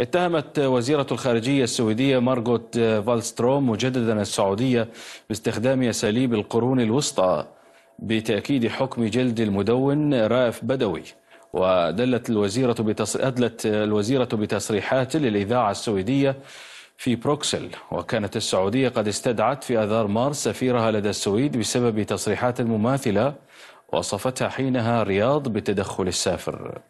اتهمت وزيرة الخارجية السويدية مارغوت فالستروم مجددا السعودية باستخدام أساليب القرون الوسطى بتأكيد حكم جلد المدون رائف بدوي ودلت الوزيرة بتصري... أدلت الوزيرة بتصريحات للإذاعة السويدية في بروكسل وكانت السعودية قد استدعت في أذار مارس سفيرها لدى السويد بسبب تصريحات مماثلة وصفتها حينها رياض بتدخل السافر